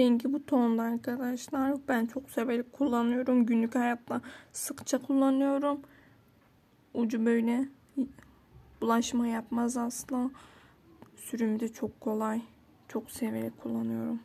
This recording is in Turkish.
rengi bu tonda arkadaşlar. Ben çok severek kullanıyorum. Günlük hayatta sıkça kullanıyorum. Ucu böyle bulaşma yapmaz asla. Sürümü de çok kolay. Çok severek kullanıyorum.